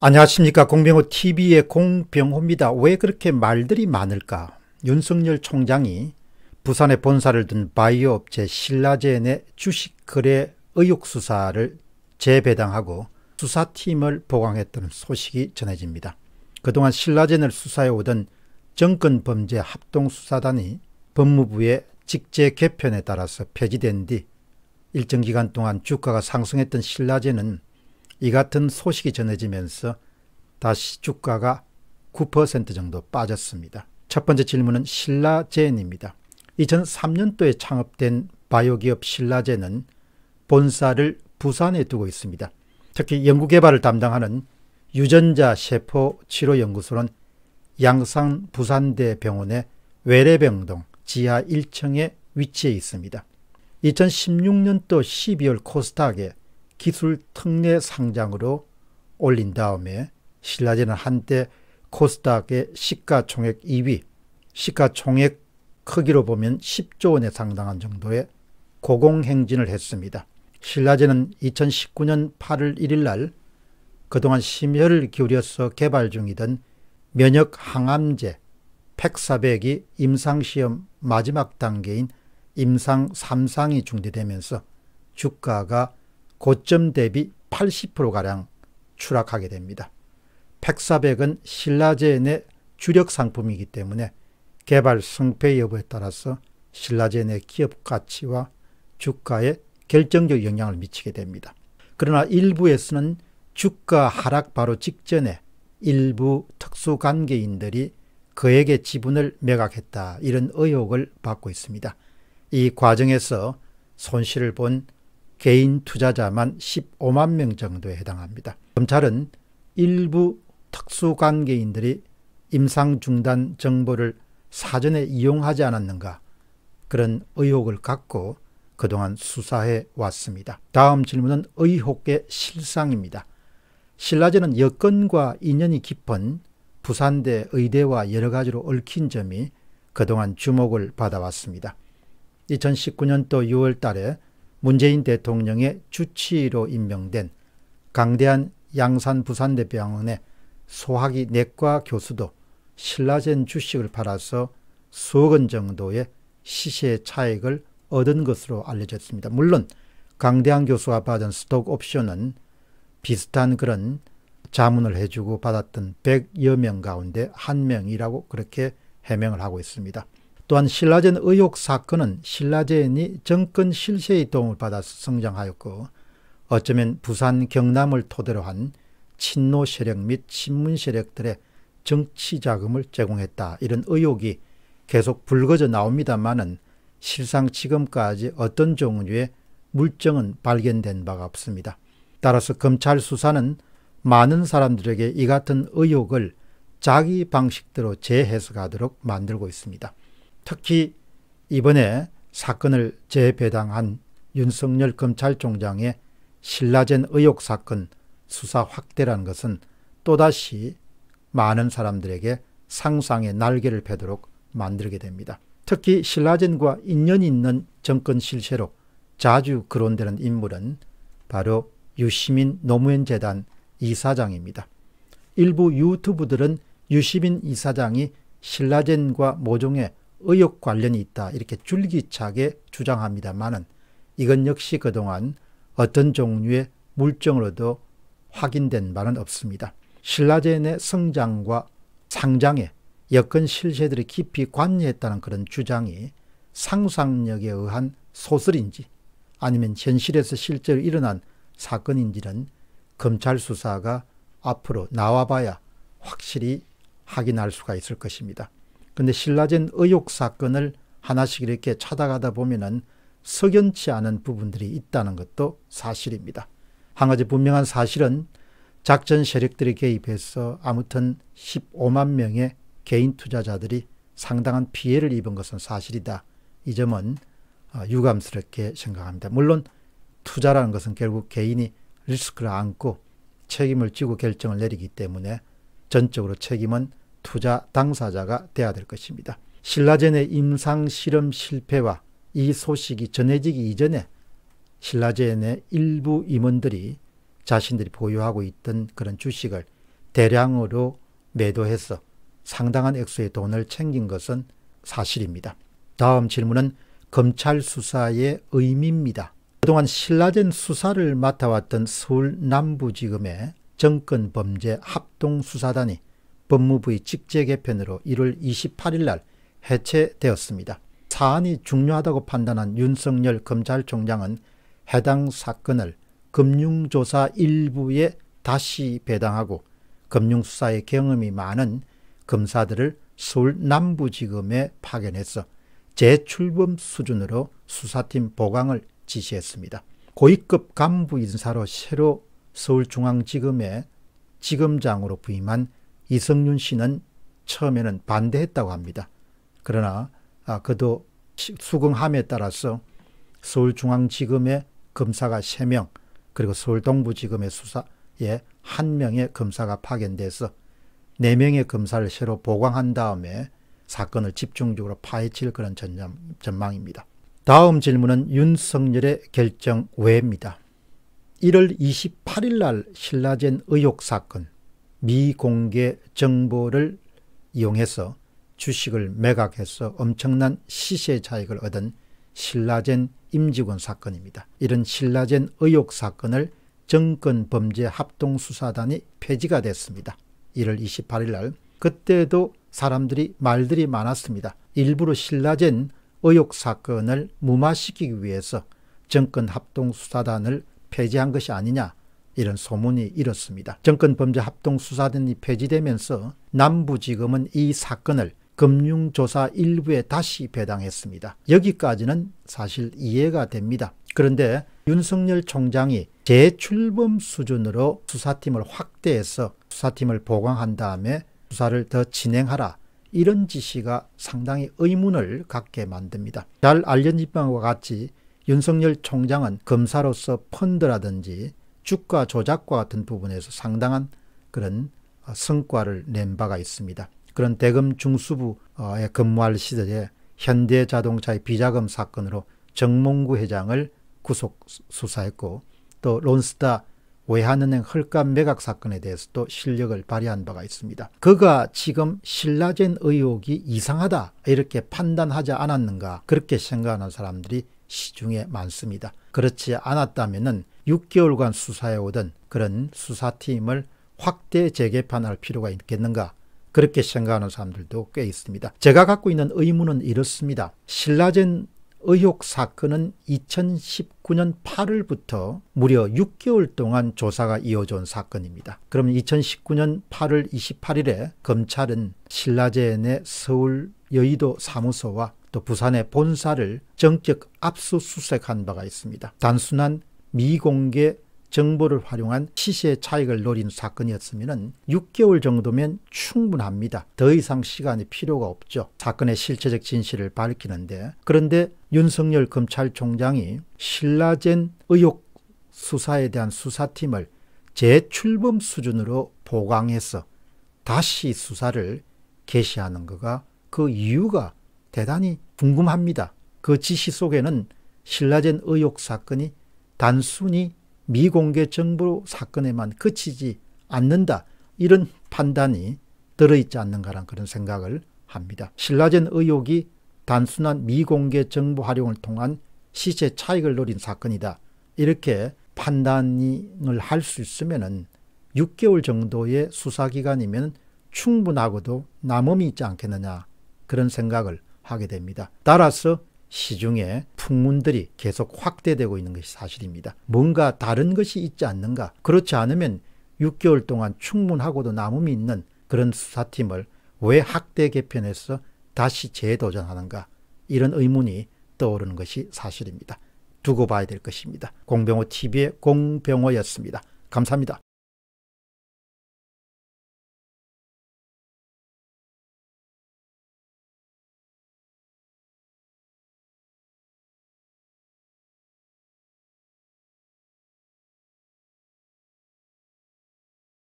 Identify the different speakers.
Speaker 1: 안녕하십니까 공병호 TV의 공병호입니다. 왜 그렇게 말들이 많을까? 윤석열 총장이 부산에 본사를 둔 바이오 업체 신라젠의 주식 거래 의혹 수사를 재배당하고 수사팀을 보강했다는 소식이 전해집니다. 그동안 신라젠을 수사해오던 정권범죄 합동수사단이 법무부의 직제 개편에 따라서 폐지된 뒤 일정 기간 동안 주가가 상승했던 신라젠은 이 같은 소식이 전해지면서 다시 주가가 9% 정도 빠졌습니다. 첫 번째 질문은 신라젠입니다. 2003년도에 창업된 바이오기업 신라젠은 본사를 부산에 두고 있습니다. 특히 연구개발을 담당하는 유전자 세포 치료 연구소는 양산 부산대 병원의 외래병동 지하 1층에 위치해 있습니다. 2016년도 12월 코스닥에 기술 특례 상장으로 올린 다음에 신라제는 한때 코스닥의 시가총액 2위, 시가총액 크기로 보면 10조 원에 상당한 정도의 고공행진을 했습니다. 신라제는 2019년 8월 1일 날 그동안 심혈을 기울여서 개발 중이던 면역 항암제 팩사백이 임상시험 마지막 단계인 임상 3상이 중지되면서 주가가 고점 대비 80%가량 추락하게 됩니다. 팩사백은 신라젠의 주력 상품이기 때문에 개발 승패 여부에 따라서 신라젠의 기업 가치와 주가에 결정적 영향을 미치게 됩니다. 그러나 일부에서는 주가 하락 바로 직전에 일부 특수관계인들이 그에게 지분을 매각했다 이런 의혹을 받고 있습니다. 이 과정에서 손실을 본 개인 투자자만 15만 명 정도에 해당합니다. 검찰은 일부 특수관계인들이 임상 중단 정보를 사전에 이용하지 않았는가 그런 의혹을 갖고 그동안 수사해 왔습니다. 다음 질문은 의혹의 실상입니다. 신라제는 여건과 인연이 깊은 부산대 의대와 여러 가지로 얽힌 점이 그동안 주목을 받아왔습니다. 2019년도 6월 달에 문재인 대통령의 주치의로 임명된 강대한 양산 부산대병원의 소화기 내과 교수도 신라젠 주식을 팔아서 수억 원 정도의 시세 차익을 얻은 것으로 알려졌습니다. 물론 강대한 교수가 받은 스톡 옵션은 비슷한 그런 자문을 해주고 받았던 100여 명 가운데 한 명이라고 그렇게 해명을 하고 있습니다. 또한 신라젠 의혹 사건은 신라젠이 정권 실세의 도움을 받아 성장하였고 어쩌면 부산 경남을 토대로 한 친노 세력 및 친문 세력들의 정치 자금을 제공했다 이런 의혹이 계속 불거져 나옵니다만은 실상 지금까지 어떤 종류의 물증은 발견된 바가 없습니다. 따라서 검찰 수사는 많은 사람들에게 이 같은 의혹을 자기 방식대로 재해석하도록 만들고 있습니다. 특히 이번에 사건을 재배당한 윤석열 검찰총장의 신라젠 의혹 사건 수사 확대라는 것은 또다시 많은 사람들에게 상상의 날개를 펴도록 만들게 됩니다. 특히 신라젠과 인연이 있는 정권 실세로 자주 거론되는 인물은 바로 유시민 노무현 재단 이사장입니다. 일부 유튜브들은 유시민 이사장이 신라젠과 모종의 의혹 관련이 있다 이렇게 줄기차게 주장합니다만은 이건 역시 그동안 어떤 종류의 물증으로도 확인된 바는 없습니다. 신라젠의 성장과 상장에 여건 실세들이 깊이 관여했다는 그런 주장이 상상력에 의한 소설인지 아니면 현실에서 실제로 일어난 사건인지는 검찰 수사가 앞으로 나와봐야 확실히 확인할 수가 있을 것입니다. 근데 신라젠 의혹 사건을 하나씩 이렇게 찾아가다 보면은 석연치 않은 부분들이 있다는 것도 사실입니다. 한 가지 분명한 사실은 작전 세력들이 개입해서 아무튼 15만 명의 개인 투자자들이 상당한 피해를 입은 것은 사실이다. 이 점은 어, 유감스럽게 생각합니다. 물론 투자라는 것은 결국 개인이 리스크를 안고 책임을 지고 결정을 내리기 때문에 전적으로 책임은 투자 당사자가 돼야 될 것입니다. 신라젠의 임상 실험 실패와 이 소식이 전해지기 이전에 신라젠의 일부 임원들이 자신들이 보유하고 있던 그런 주식을 대량으로 매도해서 상당한 액수의 돈을 챙긴 것은 사실입니다. 다음 질문은 검찰 수사의 의미입니다. 그동안 신라젠 수사를 맡아왔던 서울 남부지검의 정권범죄 합동수사단이 법무부의 직제 개편으로 1월 28일 날 해체되었습니다. 사안이 중요하다고 판단한 윤석열 검찰총장은 해당 사건을 금융조사 일부에 다시 배당하고 금융수사의 경험이 많은 검사들을 서울 남부지검에 파견해서 재출범 수준으로 수사팀 보강을 지시했습니다. 고위급 간부 인사로 새로 서울중앙지검의 지검장으로 부임한 이성윤 씨는 처음에는 반대했다고 합니다. 그러나 아, 그도 수긍함에 따라서 서울중앙지검의 검사가 3명 그리고 서울동부지검의 수사에 1명의 검사가 파견돼서 4명의 검사를 새로 보강한 다음에 사건을 집중적으로 파헤칠 그런 전망입니다. 다음 질문은 윤석열의 결정 외입니다. 1월 28일 날 신라젠 의혹 사건 미공개 정보를 이용해서 주식을 매각해서 엄청난 시세 차익을 얻은 신라젠 임직원 사건입니다. 이런 신라젠 의혹 사건을 정권범죄합동수사단이 폐지가 됐습니다. 1월 28일 날 그때도 사람들이 말들이 많았습니다. 일부러 신라젠 의혹 사건을 무마시키기 위해서 정권합동수사단을 폐지한 것이 아니냐 이런 소문이 일었습니다. 정권범죄합동수사단이 폐지되면서 남부지검은 이 사건을 금융조사 일부에 다시 배당했습니다. 여기까지는 사실 이해가 됩니다. 그런데 윤석열 총장이 재출범 수준으로 수사팀을 확대해서 수사팀을 보강한 다음에 수사를 더 진행하라 이런 지시가 상당히 의문을 갖게 만듭니다. 잘 알려진 바와 같이 윤석열 총장은 검사로서 펀드라든지 주가 조작과 같은 부분에서 상당한 그런 어, 성과를 낸 바가 있습니다. 그런 대검 중수부에 근무할 시절에 현대자동차의 비자금 사건으로 정몽구 회장을 구속 수사했고 또 론스타 외환은행 헐값 매각 사건에 대해서도 실력을 발휘한 바가 있습니다. 그가 지금 신라젠 의혹이 이상하다 이렇게 판단하지 않았는가 그렇게 생각하는 사람들이 시중에 많습니다. 그렇지 않았다면 6개월간 수사해 오던 그런 수사팀을 확대 재개판할 필요가 있겠는가 그렇게 생각하는 사람들도 꽤 있습니다. 제가 갖고 있는 의문은 이렇습니다. 신라젠 의혹 사건은 2019년 8월부터 무려 6개월 동안 조사가 이어져 온 사건입니다. 그럼 2019년 8월 28일에 검찰은 신라젠의 서울 여의도 사무소와 또 부산의 본사를 정격 압수수색한 바가 있습니다. 단순한 미공개 정보를 활용한 시세 차익을 노린 사건이었으면 6개월 정도면 충분합니다. 더 이상 시간이 필요가 없죠. 사건의 실체적 진실을 밝히는데 그런데 윤석열 검찰총장이 신라젠 의혹 수사에 대한 수사팀을 재출범 수준으로 보강해서 다시 수사를 개시하는 거가 그 이유가 대단히 궁금합니다. 그 지시 속에는 신라젠 의혹 사건이 단순히 미공개 정보 사건에만 그치지 않는다. 이런 판단이 들어있지 않는가란 그런 생각을 합니다. 신라젠 의혹이 단순한 미공개 정보 활용을 통한 시세 차익을 노린 사건이다. 이렇게 판단을 할 수 있으면 6개월 정도의 수사기간이면 충분하고도 남음이 있지 않겠느냐 그런 생각을 하게 됩니다. 따라서 시중에 풍문들이 계속 확대되고 있는 것이 사실입니다. 뭔가 다른 것이 있지 않는가? 그렇지 않으면 6개월 동안 충분하고도 남음이 있는 그런 수사팀을 왜 학대 개편해서 다시 재도전하는가? 이런 의문이 떠오르는 것이 사실입니다. 두고 봐야 될 것입니다. 공병호 TV의 공병호였습니다. 감사합니다.